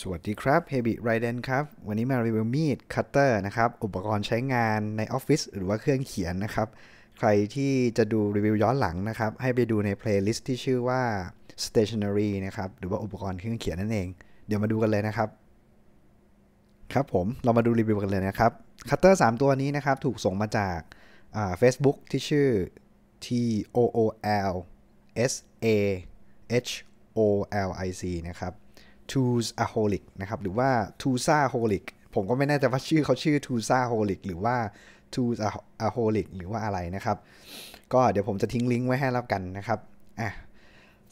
สวัสดีครับเฮบิไรเดนครับวันนี้มารีวิวมีดคัตเตอร์นะครับอุปกรณ์ใช้งานในออฟฟิศหรือว่าเครื่องเขียนนะครับ ใครที่จะดูรีวิวย้อนหลังนะครับ ให้ไปดูในเพลย์ลิสต์ที่ชื่อว่า stationery นะครับหรือว่าอุปกรณ์เครื่องเขียนนั่นเอง เดี๋ยวมาดูกันเลยนะครับ ครับผมเรามาดูรีวิวกันเลยนะครับคัตเตอร์3ตัวนี้นะครับ ถูกส่งมาจากเฟซบุ๊กที่ชื่อ T O O L S A H O L I C นะครับทูส s a โฮลิกนะครับ หรือว่าทูซาโฮลิกผมก็ไม่แน่ใจว่าชื่อเขาชื่อทูซาโฮลิกหรือว่าทูส s a โฮลิกหรือว่าอะไรนะครับ ก็เดี๋ยวผมจะทิ้งลิงก์ไว้ให้แล้วกันนะครับ อ่ะ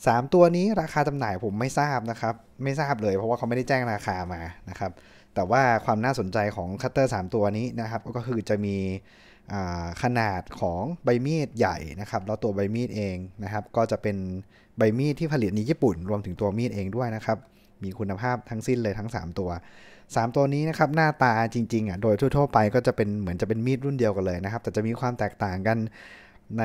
สามตัวนี้ราคาจำหน่ายผมไม่ทราบนะครับ ไม่ทราบเลย เพราะว่าเขาไม่ได้แจ้งราคามานะครับ แต่ว่าความน่าสนใจของคัตเตอร์ 3 ตัวนี้นะครับ ก็คือจะมีขนาดของใบมีดใหญ่นะครับ แล้วตัวใบมีดเองนะครับ ก็จะเป็นใบมีดที่ผลิตในญี่ปุ่น รวมถึงตัวมีดเองด้วยนะครับมีคุณภาพทั้งสิ้นเลยทั้ง 3 ตัว 3 ตัวนี้นะครับหน้าตาจริง ๆอ่ะโดยทั่วๆ ไปก็จะเป็น เหมือนจะเป็นมีดรุ่นเดียวกันเลยนะครับ แต่จะมีความแตกต่างกันใน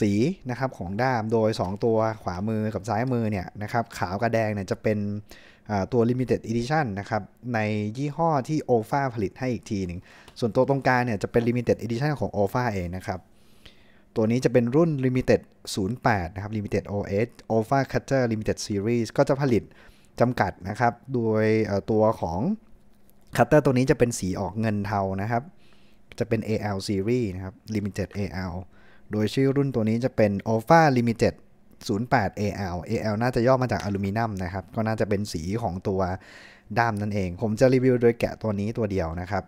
สีนะครับของด้ามโดย 2 ตัวขวามือกับซ้ายมือเนี่ยนะครับขาวกับแดงเนี่ยจะเป็นตัว limited edition นะครับในยี่ห้อที่ o f a ผลิตให้อีกทีหนึ่งส่วนตัวตรงกลางเนี่ยจะเป็น limited edition ของ o f a เองนะครับตัวนี้จะเป็นรุ่น limited 08นะครับ limited OS o f a Cutter limited series ก็จะผลิตจำกัดนะครับโดยตัวของคัตเตอร์ตัวนี้จะเป็นสีออกเงินเทานะครับ จะเป็น AL Series นะครับ Limited AL โดยชื่อรุ่นตัวนี้จะเป็น Alpha Limited 08 AL AL น่าจะย่อมาจากอลูมิเนียมนะครับก็น่าจะเป็นสีของตัวด้ามนั่นเอง ผมจะรีวิวโดยแกะตัวนี้ตัวเดียวนะครับ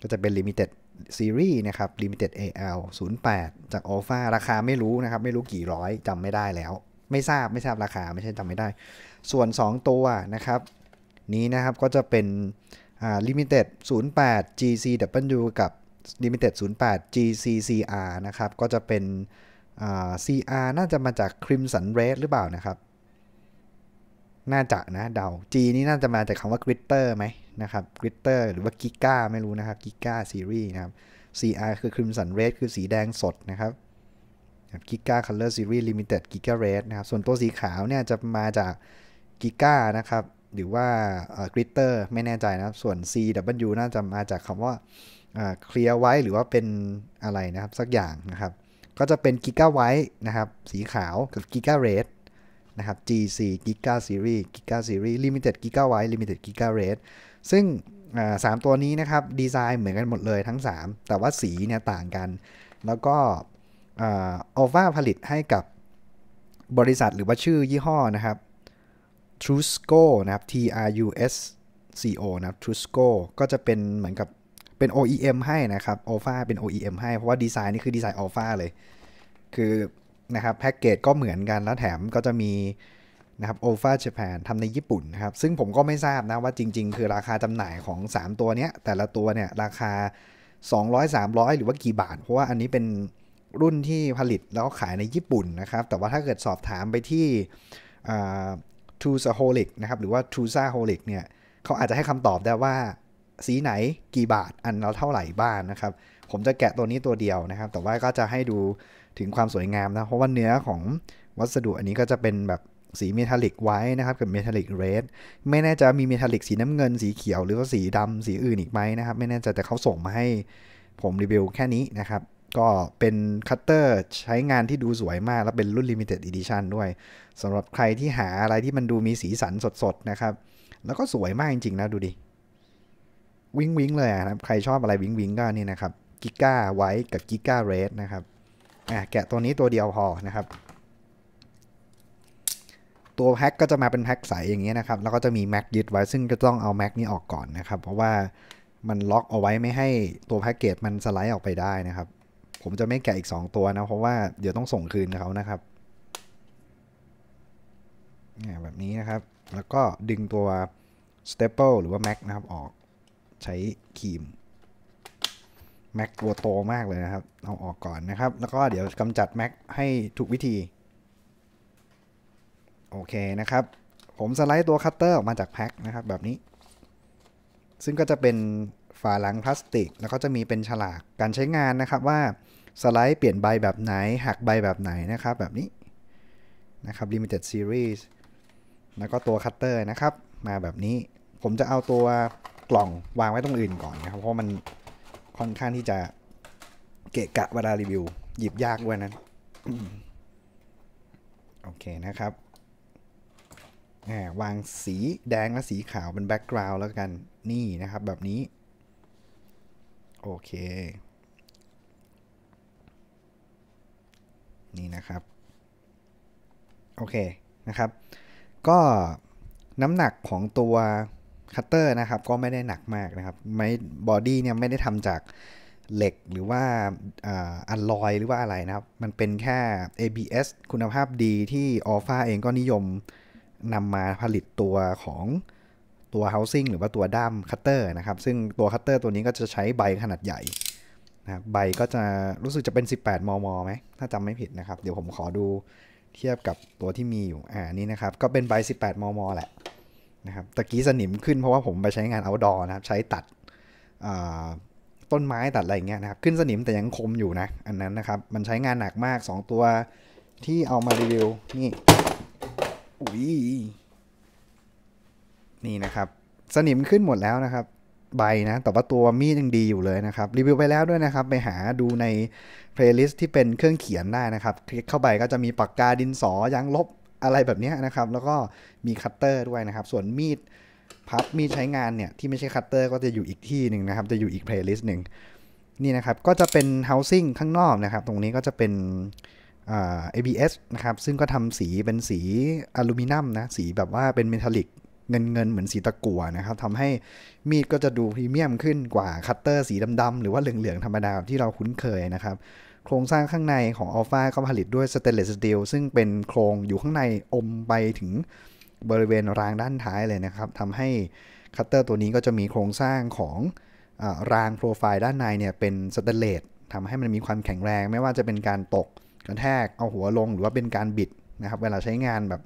ก็จะเป็น Limited Series นะครับ Limited AL 08 จาก Alpha ราคาไม่รู้นะครับ ไม่รู้กี่ร้อยจำไม่ได้แล้วไม่ทราบไม่ทราบราคาไม่ใช่จำไม่ได้ ส่วน 2 ตัวนะครับ นี้นะครับก็จะเป็นอ่าิ i m i t e ด08 GCW กับ limited 08 GCCR นะครับ ก็จะเป็นอ่า CR น่าจะมาจาก Crimson Red หรือเปล่านะครับ น่าจะนะ เดา G นี่น่าจะมาจากคำว่า Glitter ไหมนะครับกริตเตอร์หรือว่ากิก้าไม่รู้นะครับกิก้าซีรีส์นะครับ CR คือครีมสันเรดคือสีแดงสดนะครับกกิ้าคัลเลอร์ซีรีส์ลิมิเต็ดกิก้าเรดนะครับส่วนตัวสีขาวเนี่ยจะมาจากกิก้านะครับหรือว่ากริตเตอร์ไม่แน่ใจนะครับ ส่วน CW น่าจะมาจากคำว่าเคลียร์ไว้หรือว่าเป็นอะไรนะครับ สักอย่างนะครับ ก็จะเป็นกิก้าไว้นะครับสีขาวกับกิก้าเรดนะครับ G4 าซีรีส์กิก้าซีรีส์ลิมิเต็ดกิก้าไว้ลิมิเต็ดกิก้าเรดซึ่งสามตัวนี้นะครับ ดีไซน์เหมือนกันหมดเลยทั้ง 3 แต่ว่าสีเนี่ยต่างกัน แล้วก็อัลฟาผลิตให้กับบริษัทหรือว่าชื่อยี่ห้อนะครับ Trusco นะครับ T R U S C O นะครับ Trusco ก็จะเป็นเหมือนกับเป็น OEM ให้นะครับ Alpha เป็น OEM ให้ เพราะว่าดีไซน์นี่คือดีไซน์ Alpha เลย คือนะครับแพ็กเกจก็เหมือนกัน แล้วแถมก็จะมีนะครับ Alpha Japan ทำในญี่ปุ่นนะครับ ซึ่งผมก็ไม่ทราบนะว่าจริง ๆ คือราคาจำหน่ายของ 3 ตัวเนี้ยแต่ละตัวเนี่ยราคา 200 300 หรือว่ากี่บาท เพราะว่าอันนี้เป็นรุ่นที่ผลิตแล้วขายในญี่ปุ่นนะครับ แต่ว่าถ้าเกิดสอบถามไปที่ t ู u s a h o l i c นะครับ หรือว่า t ู u s a h o l i c เนี่ยเขาอาจจะให้คำตอบได้ว่าสีไหนกี่บาทอันละเท่าไหร่บ้านนะครับ ผมจะแกะตัวนี้ตัวเดียวนะครับ แต่ว่าก็จะให้ดูถึงความสวยงามนะ เพราะว่าเนื้อของวัสดุอันนี้ก็จะเป็นแบบสีเมทัลลิกไว้นะครับกับเมทัลลิกเรดไม่แน่จะมีเมทัลลิกสีน้ำเงินสีเขียวหรือว่าสีดำสีอื่นอีกไหมนะครับไม่แน่ใจแต่เขาส่งมาให้ผมรีวิวแค่นี้นะครับก็เป็นคัตเตอร์ใช้งานที่ดูสวยมากและเป็นรุ่น Limited Edition ด้วยสำหรับใครที่หาอะไรที่มันดูมีสีสันสดๆนะครับ แล้วก็สวยมากจริงๆนะดูดิ วิงวิงเลยนะครับใครชอบอะไรวิงวิงก็นี่นะครับกิก้าไวท์กับกิก้าเรดนะครับอ่ะแกะตัวนี้ตัวเดียวพอนะครับ ตัวแพ็กก็จะมาเป็นแพ็กใสอย่างเงี้ยนะครับ แล้วก็จะมีแม็กยึดไว้ซึ่งก็ต้องเอาแม็กนี้ออกก่อนนะครับ เพราะว่ามันล็อกเอาไว้ไม่ให้ตัวแพ็กเกจมันสไลด์ออกไปได้นะครับผมจะไม่แกะอีกสองตัวนะ เพราะว่าเดี๋ยวต้องส่งคืนเขานะครับ แบบนี้นะครับ แล้วก็ดึงตัว staple หรือว่า mac นะครับออกใช้ครีม mac ตัวโตมากเลยนะครับเอาออกก่อนนะครับ แล้วก็เดี๋ยวกำจัด mac ให้ถูกวิธี โอเคนะครับ ผมสไลด์ตัวคัตเตอร์ออกมาจากแพ็คนะครับ แบบนี้ ซึ่งก็จะเป็นฝาหลังพลาสติก แล้วก็จะมีเป็นฉลาก การใช้งานนะครับว่าสไลด์เปลี่ยนใบแบบไหน หักใบแบบไหนนะครับแบบนี้นะครับ limited series แล้วก็ตัวคัตเตอร์นะครับ มาแบบนี้ผมจะเอาตัวกล่องวางไว้ตรงอื่นก่อนนะครับ เพราะมันค่อนข้างที่จะเกะกะเวลารีวิว หยิบยากด้วยนั้นโอเคนะครับ วางสีแดงและสีขาวเป็นแบ็กกราวด์แล้วกันนี่นะครับ แบบนี้โอเค นี่นะครับ โอเคนะครับ ก็น้ำหนักของตัวคัตเตอร์นะครับ ก็ไม่ได้หนักมากนะครับไม่บอดี้เนี่ยไม่ได้ทำจากเหล็กหรือว่าอัลลอยหรือว่าอะไรนะครับ มันเป็นแค่ ABS คุณภาพดีที่ออฟ้าเองก็นิยมนำมาผลิตตัวของตัว housing หรือว่าตัวด้ามคัตเตอร์นะครับ ซึ่งตัวคัตเตอร์ตัวนี้ก็จะใช้ใบขนาดใหญ่นะครับ ใบก็จะรู้สึกจะเป็น 18 มม ไหม ถ้าจำไม่ผิดนะครับ เดี๋ยวผมขอดูเทียบกับตัวที่มีอยู่ อ่า นี่นะครับ ก็เป็นใบ 18 มม แหละ นะครับ ตะกี้สนิมขึ้นเพราะว่าผมไปใช้งาน outdoor นะครับ ใช้ตัดต้นไม้ตัดอะไรเงี้ยนะครับ ขึ้นสนิมแต่ยังคมอยู่นะ อันนั้นนะครับ มันใช้งานหนักมาก 2 ตัวที่เอามารีวิวนี่ อุ้ยนี่นะครับ สนิมขึ้นหมดแล้วนะครับใบนะ แต่ว่าตัวมีดยังดีอยู่เลยนะครับรีวิวไปแล้วด้วยนะครับไปหาดูในเพลย์ลิสต์ที่เป็นเครื่องเขียนได้นะครับคลิกเข้าไปก็จะมีปากกาดินสอยางลบอะไรแบบนี้นะครับ แล้วก็มีคัตเตอร์ด้วยนะครับ ส่วนมีดพับมีดใช้งานเนี่ยที่ไม่ใช่คัตเตอร์ก็จะอยู่อีกที่หนึ่งนะครับจะอยู่อีกเพลย์ลิสต์หนึ่งนี่นะครับ ก็จะเป็นเฮาสิ่งข้างนอกนะครับตรงนี้ก็จะเป็น ABS นะครับซึ่งก็ทำสีเป็นสีอลูมิเนียมนะสีแบบว่าเป็นเมทัลลิกเงินเงินเหมือนสีตะกั่วนะครับทำให้มีดก็จะดูพรีเมียมขึ้นกว่าคัตเตอร์สีดำๆหรือว่าเหลือง ๆ ธรรมดาที่เราคุ้นเคยนะครับ โครงสร้างข้างในของอัลฟาก็ผลิตด้วยสเตนเลสสตีลซึ่งเป็นโครงอยู่ข้างในอมไปถึงบริเวณรางด้านท้ายเลยนะครับทำให้คัตเตอร์ตัวนี้ก็จะมีโครงสร้างของอรางโปรไฟล์ด้านในเนี่ยเป็นสเตนเลสทำให้มันมีความแข็งแรง ไม่ว่าจะเป็นการตกกระแทกเอาหัวลงหรือว่าเป็นการบิดนะครับเวลาใช้งานแบบ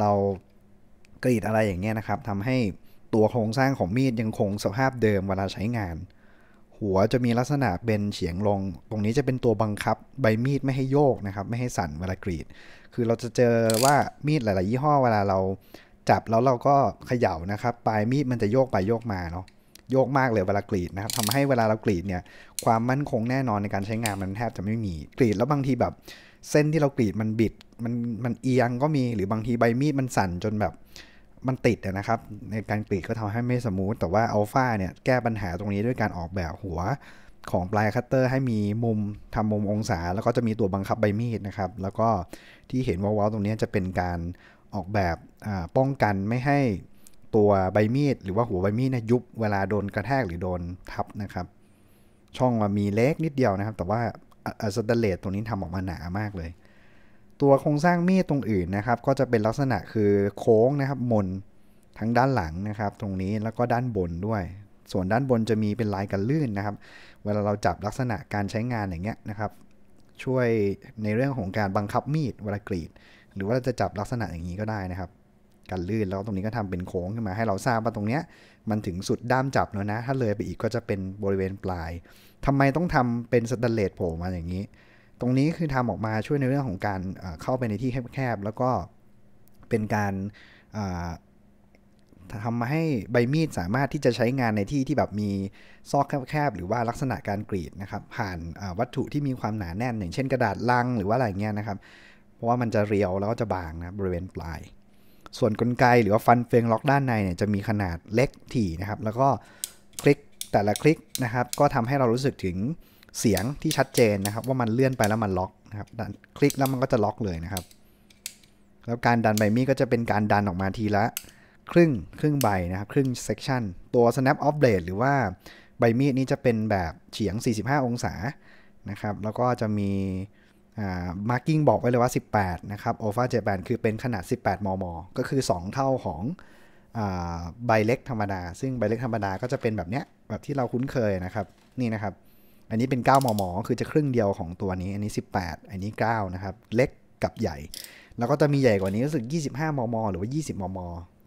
เรากรีดอะไรอย่างเงี้ยนะครับ ทำให้ตัวโครงสร้างของมีดยังคงสภาพเดิมเวลาใช้งาน หัวจะมีลักษณะเป็นเฉียงลง ตรงนี้จะเป็นตัวบังคับใบมีดไม่ให้โยกนะครับ ไม่ให้สั่นเวลากรีด คือเราจะเจอว่ามีดหลาย ๆ ยี่ห้อเวลาเราจับแล้วเราก็เขย่านะครับ ปลายมีดมันจะโยกไปโยกมาเนาะ โยกมากเลยเวลากรีดนะครับทำให้เวลาเรากรีดเนี่ยความมั่นคงแน่นอนในการใช้งานมันแทบจะไม่มี กรีดแล้วบางทีแบบ เส้นที่เรากรีดมันบิด มันมันเอียงก็มี หรือบางทีใบมีด มันสั่นจนแบบมันติดนะครับในการกรีดก็ทำให้ไม่สมูทแต่ว่าอัลฟาเนี่ยแก้ปัญหาตรงนี้ด้วยการออกแบบหัวของปลายคัตเตอร์ให้มีมุมทำมุมองศาแล้วก็จะมีตัวบังคับใบมีดนะครับแล้วก็ที่เห็นว้าวๆตรงนี้จะเป็นการออกแบบป้องกันไม่ให้ตัวใบมีดหรือว่าหัวใบมีดนะยุบเวลาโดนกระแทกหรือโดนทับนะครับช่องมีเล็กนิดเดียวนะครับ แต่ว่าสแตนเลสตัวนี้ทำออกมาหนามากเลยตัวโครงสร้างมีดตรงอื่นนะครับก็จะเป็นลักษณะคือโค้งนะครับมนทั้งด้านหลังนะครับ ตรงนี้แล้วก็ด้านบนด้วย ส่วนด้านบนจะมีเป็นลายกันลื่นนะครับ เวลาเราจับลักษณะการใช้งานอย่างเงี้ยนะครับ ช่วยในเรื่องของการบังคับมีดเวลากรีดหรือว่าจะจับลักษณะอย่างนี้ก็ได้นะครับกันลื่นแล้วตรงนี้ก็ทำเป็นโค้งขึ้นมาให้เราทราบว่าตรงเนี้ยมันถึงสุดด้ามจับแล้วนะถ้าเลยไปอีกก็จะเป็นบริเวณปลายทำไมต้องทำเป็นสแตนเลสโผล่มาอย่างนี้ตรงนี้คือทำออกมาช่วยในเรื่องของการเข้าไปในที่แคบๆ แล้วก็เป็นการทำมาให้ใบมีดสามารถที่จะใช้งานในที่ที่แบบมีซอกแคบๆ หรือว่าลักษณะการกรีดนะครับ ผ่านวัตถุที่มีความหนาแน่นอย่างเช่นกระดาษลังหรือว่าอะไรเงี้ยนะครับ เพราะว่ามันจะเรียวแล้วก็จะบางนะบริเวณปลาย ส่วนกลไกหรือว่าฟันเฟืองล็อกด้านในเนี่ยจะมีขนาดเล็กถี่นะครับแล้วก็คลิกแต่ละคลิกนะครับ ก็ทำให้เรารู้สึกถึงเสียงที่ชัดเจนนะครับว่ามันเลื่อนไปแล้วมันล็อกนะครับ คลิกแล้วมันก็จะล็อกเลยนะครับ แล้วการดันใบมีดก็จะเป็นการดันออกมาทีละครึ่งครึ่งใบนะครับครึ่งเซกชันตัว snap off blade หรือว่าใบมีดนี้จะเป็นแบบเฉียง 45 องศานะครับ แล้วก็จะมีมาร์กิ้งบอกไว้เลยว่า 18 นะครับโอฟาเจแปนคือเป็นขนาด 18 มม ก็คือ 2 เท่าของใบเล็กธรรมดา ซึ่งใบเล็กธรรมดาก็จะเป็นแบบเนี้ยแบบที่เราคุ้นเคยนะครับ นี่นะครับอันนี้เป็น 9 มมคือจะครึ่งเดียวของตัวนี้ อันนี้ 18 อันนี้ 9 นะครับ เล็กกับใหญ่ แล้วก็จะมีใหญ่กว่านี้ รู้สึก 25 มม หรือว่า 20 มม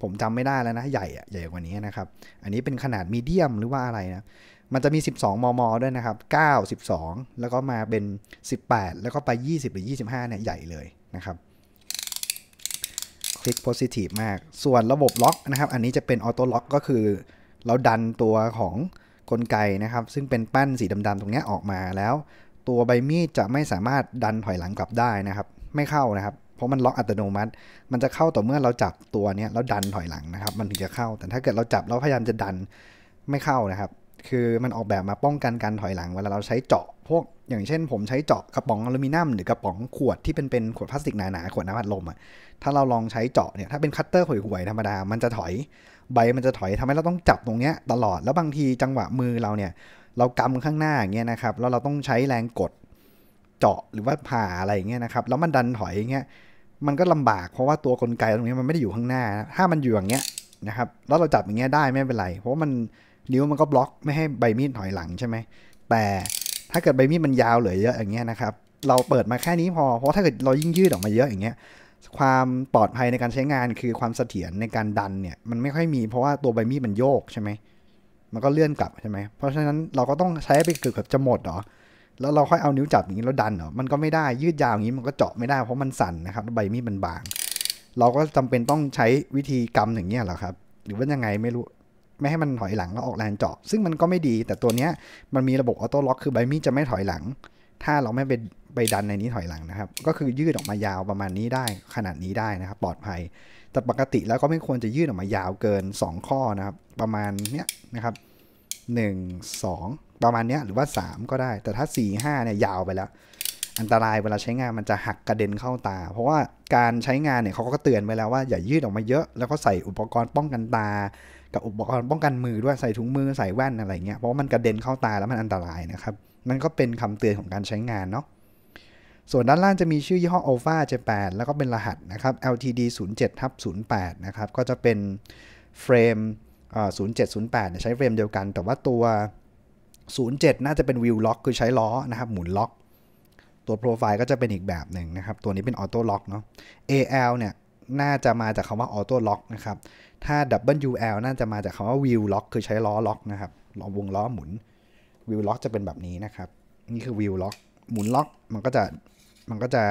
ผมจำไม่ได้แล้วนะ ใหญ่อะใหญ่กว่านี้นะครับ อันนี้เป็นขนาดมีเดียมหรือว่าอะไรนะ มันจะมี 12 มม ด้วยนะครับ 9 12 แล้วก็มาเป็น 18 แล้วก็ไป 20 หรือ 25 เนี่ย ใหญ่เลยนะครับ คลิก positive มาก ส่วนระบบล็อกนะครับ อันนี้จะเป็นออโต้ล็อก ก็คือ เราดันตัวของกลไกนะครับซึ่งเป็นปั้นสีดำๆตรงนี้ออกมาแล้ว ตัวใบมีดจะไม่สามารถดันถอยหลังกลับได้นะครับ ไม่เข้านะครับ เพราะมันล็อกอัตโนมัติ มันจะเข้าต่อเมื่อเราจับตัวนี้แล้วดันถอยหลังนะครับ มันถึงจะเข้าแต่ถ้าเกิดเราจับแล้วพยายามจะดันไม่เข้านะครับคือมันออกแบบมาป้องกันการถอยหลัง เวลาเราใช้เจาะ พวกอย่างเช่นผมใช้เจาะกระป๋องอลูมิเนียมหรือกระป๋องขวดที่เป็นเป็นขวดพลาสติกหนาๆขวดน้ำอัดลมอ่ะถ้าเราลองใช้เจาะเนี่ยถ้าเป็นคัตเตอร์ห่วยๆธรรมดามันจะถอยใบมันจะถอยทำให้เราต้องจับตรงเนี้ยตลอดแล้วบางทีจังหวะมือเราเนี่ย เรากำข้างหน้าอย่างเงี้ยนะครับแล้วเราต้องใช้แรงกดเจาะหรือว่าผ่าอะไรอย่างเงี้ยนะครับแล้วมันดันถอยอย่างเงี้ยมันก็ลำบากเพราะว่าตัวกลไกตรงนี้มันไม่ได้อยู่ข้างหน้าถ้ามันอยู่อย่างเงี้ยนะครับแล้วเราจับอย่างเงี้ยได้ไม่เป็นไรเพราะมันนิ้วมันก็บล็อกไม่ให้ใบมีดถอยหลังใช่ไหมแต่ถ้าเกิดใบมีดมันยาวเหลือเยอะอย่างเงี้ยนะครับ เราเปิดมาแค่นี้พอเพราะถ้าเกิดเรายิ่งยืดออกมาเยอะอย่างเงี้ย ความปลอดภัยในการใช้งานคือความเสถียรในการดันเนี่ย มันไม่ค่อยมีเพราะว่าตัวใบมีด มันโยกใช่ไหมมันก็เลื่อนกลับใช่ไหมเพราะฉะนั้นเราก็ต้องใช้ไปเกือบจะหมดหรอ แล้วเราค่อยเอานิ้วจับอย่างนี้แล้วดันหรอ มันก็ไม่ได้ยืดยาวอย่างนี้มันก็เจาะไม่ได้เพราะมันสั่นนะครับใบมีดมันบาง เราก็จำเป็นต้องใช้วิธีกำอย่างเงี้ยหรอครับ หรือว่ายังไงไม่รู้ไม่ให้มันถอยหลังแล้วออกแรงเจาะซึ่งมันก็ไม่ดี แต่ตัวเนี้ยมันมีระบบออโต้ล็อกคือใบมีดจะไม่ถอยหลัง ถ้าเราไม่ไปไปดันในนี้ถอยหลังนะครับ ก็คือยืดออกมายาวประมาณนี้ได้ ขนาดนี้ได้นะครับ ปลอดภัย แต่ปกติแล้วก็ไม่ควรจะยืดออกมายาวเกิน 2 ข้อนะครับ ประมาณเนี้ยนะครับ 1 2 ประมาณเนี้ยหรือว่า 3 ก็ได้ แต่ถ้า4 5เนี่ยยาวไปแล้วอันตรายเวลาใช้งานมันจะหักกระเด็นเข้าตา เพราะว่าการใช้งานเนี่ยเขาก็เตือนไปแล้วว่าอย่ายืดออกมาเยอะแล้วก็ใส่อุปกรณ์ป้องกันตากับอุปกรณ์ป้องกันมือด้วย ใส่ถุงมือใส่แว่นอะไรเงี้ย เพราะว่ามันกระเด็นเข้าตาแล้วมันอันตรายนะครับนั่นก็เป็นคำเตือนของการใช้งานเนาะส่วนด้านล่างจะมีชื่อยี่ห้อ Alpha Japan แล้วก็เป็นรหัสนะครับ LTD 0 7ทับ08 นะครับ ก็จะเป็นเฟรม0708เนี่ยใช้เฟรมเดียวกัน แต่ว่าตัว 07 น่าจะเป็นวิวล็อกคือใช้ล้อนะครับ หมุนล็อก ตัวโปรไฟล์ก็จะเป็นอีกแบบหนึ่งนะครับ ตัวนี้เป็นออโต้ล็อกเนาะ AL เนี่ยน่าจะมาจากคำว่าออโต้ล็อกนะครับถ้า WL น่าจะมาจากคำว่า wheel lock คือใช้ล้อล็อกนะครับล้อวงล้อหมุน wheel lock จะเป็นแบบนี้นะครับ นี่คือ wheel lock หมุนล็อกมันก็จะมันก็จะ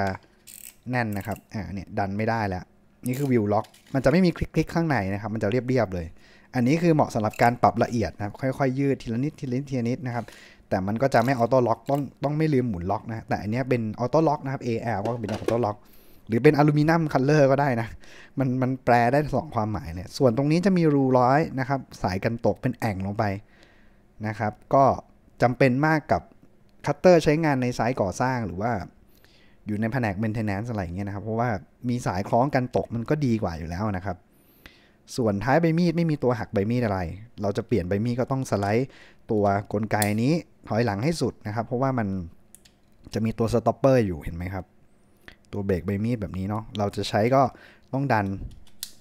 แน่นนะครับอ่าเนี่ยดันไม่ได้แล้ว นี่คือ wheel lock มันจะไม่มีคลิกคลิกข้างในนะครับ มันจะเรียบเรียบเลย อันนี้คือเหมาะสำหรับการปรับละเอียดนะครับค่อยๆ ยืดทีละนิดทีละนิดทีละนิดนะครับ แต่มันก็จะไม่ออโต้ล็อกต้องต้องไม่ลืมหมุนล็อกนะแต่อันนี้เป็นออโต้ล็อกนะครับ AL ก็เป็นออโต้ล็อกหรือเป็นอลูมิเนียมคัลเลอร์ก็ได้นะ มันมันแปลได้สองความหมายเลยส่วนตรงนี้จะมีรูร้อยนะครับ สายกันตกเป็นแอ่งลงไปนะครับ ก็จำเป็นมากกับคัตเตอร์ใช้งานในไซต์ก่อสร้างหรือว่าอยู่ในแผนกเมนเทนแนนซ์อะไรอย่างเงี้ยนะครับ เพราะว่ามีสายคล้องกันตกมันก็ดีกว่าอยู่แล้วนะครับ ส่วนท้ายใบมีดไม่มีตัวหักใบมีดอะไร เราจะเปลี่ยนใบมีดก็ต้องสไลด์ ตัวกลไกนี้ถอยหลังให้สุดนะครับ เพราะว่ามันจะมีตัวสต็อปเปอร์อยู่เห็นไหมครับตัวเบรกใบมีดแบบนี้เนาะ เราจะใช้ก็ต้องดัน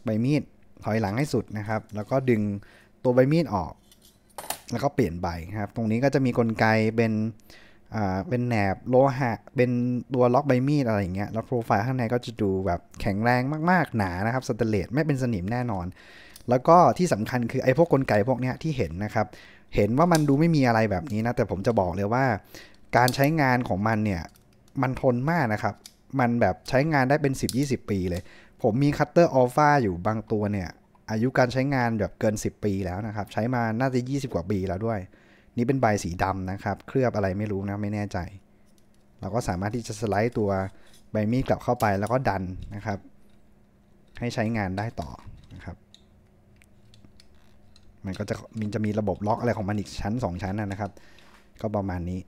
ใบมีดถอยหลังให้สุดนะครับ แล้วก็ดึงตัวใบมีดออก แล้วก็เปลี่ยนใบครับ ตรงนี้ก็จะมีกลไกเป็นอ่าเป็นแหนบโลหะเป็นตัวล็อกใบมีดอะไรอย่างเงี้ย แล้วโปรไฟล์ข้างในก็จะดูแบบแข็งแรงมากๆหนานะครับสเตเลตไม่เป็นสนิมแน่นอน แล้วก็ที่สำคัญคือไอ้พวกกลไกพวกเนี้ยที่เห็นนะครับ เห็นว่ามันดูไม่มีอะไรแบบนี้นะ แต่ผมจะบอกเลยว่า การใช้งานของมันเนี่ยมันทนมากนะครับมันแบบใช้งานได้เป็น 10-20 ปีเลย ผมมีคัตเตอร์อัลฟาอยู่บางตัวเนี่ย อายุการใช้งานแบบเกิน 10 ปีแล้วนะครับ ใช้มาน่าจะ20 กว่าปีแล้วด้วย นี่เป็นใบสีดำนะครับ เคลือบอะไรไม่รู้นะ ไม่แน่ใจ เราก็สามารถที่จะสไลด์ตัวใบมีดกลับเข้าไปแล้วก็ดันนะครับ ให้ใช้งานได้ต่อนะครับ มันก็จะมันจะมีระบบล็อกอะไรของมันอีกชั้น2ชั้นนะครับก็ประมาณนี้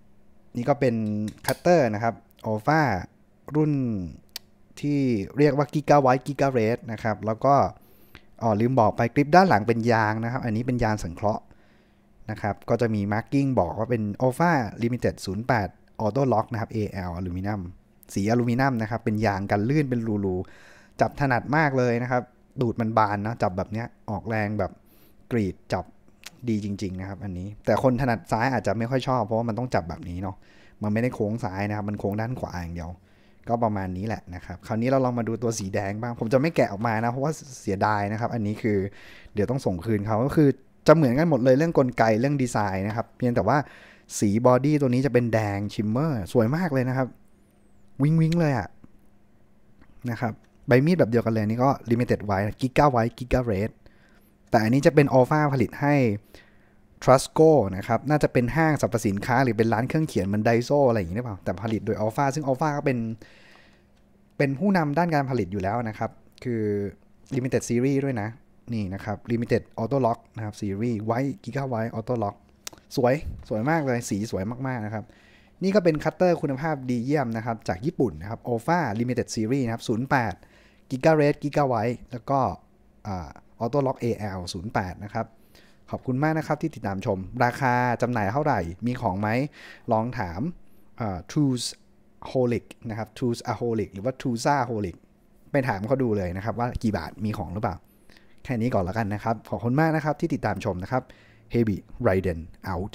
นี่ก็เป็นคัตเตอร์นะครับอัลฟารุ่นที่เรียกว่ากิกาไวต์กิกาเรสนะครับ แล้วก็อ๋อลืมบอกไปกริปด้านหลังเป็นยางนะครับ อันนี้เป็นยางสังเคราะห์นะครับ ก็จะมีมร์ r กิ้งบอกว่าเป็นโอต็ดศูนย์แป08อโต้ล็อกนะครับ AL อลูมิเนียมสีอลูมิเนียมนะครับ เป็นยางกันลื่นเป็นรูๆ จับถนัดมากเลยนะครับ ดูดมันบานนะจับแบบเนี้ยออกแรงแบบกรีดจับดีจริง ๆ นะครับอันนี้แต่คนถนัดซ้ายอาจจะไม่ค่อยชอบเพราะว่ามันต้องจับแบบนี้เนาะมันไม่ได้โค้งซ้ายนะครับมันโค้งด้านขวาอย่างเดียวก็ประมาณนี้แหละนะครับคราวนี้เราลองมาดูตัวสีแดงบ้าง ผมจะไม่แกะออกมานะ เพราะว่าเสียดายนะครับอันนี้คือเดี๋ยวต้องส่งคืนเขาก็คือจะเหมือนกันหมดเลยเรื่องกลไกเรื่องดีไซน์นะครับเพียงแต่ว่าสีบอดี้ตัวนี้จะเป็นแดงชิมเมอร์สวยมากเลยนะครับ วิงวิงเลยอะนะครับใบมีดแบบเดียวกันเลยนี่ก็ลิมิเต็ดไว้กิก้าไว้กิก้าเรดแต่อันนี้จะเป็นอัลฟาผลิตให้ Trusco นะครับน่าจะเป็นห้างสรรพสินค้า หรือเป็นร้านเครื่องเขียนเหมือนไดโซอะไรอย่างนี้หรือเปล่าแต่ผลิตโดยอ l ฟ h าซึ่งอ l ฟ h าก็เป็นเป็นผู้นำด้านการผลิตอยู่แล้วนะครับ คือ Limited Series ด้วยนะ นี่นะครับ Limited Auto Lock นะครับ Series ไว้ Giga w i อ Auto Lock สวยสวยมากเลย สีสวยมากๆ นะครับ นี่ก็เป็นคัตเตอร์คุณภาพดีเยี่ยมนะครับ จากญี่ปุ่นนะครับ OFA Limited Series นะครับ08 Giga Red Giga w i แล้วก็ Auto Lock AL 08 นะครับ ขอบคุณมากนะครับที่ติดตามชมราคาจำหน่ายเท่าไหร่มีของไหมลองถาม t r u e h o l i c นะครับ t o o s a h o l i c หรือว่า t o o s a h o l i c ไปถามเขาดูเลยนะครับ ว่ากี่บาทมีของหรือเปล่า แค่นี้ก่อนแล้วกันนะครับ ขอบคุณมากนะครับที่ติดตามชมนะครับ h e v y Raiden out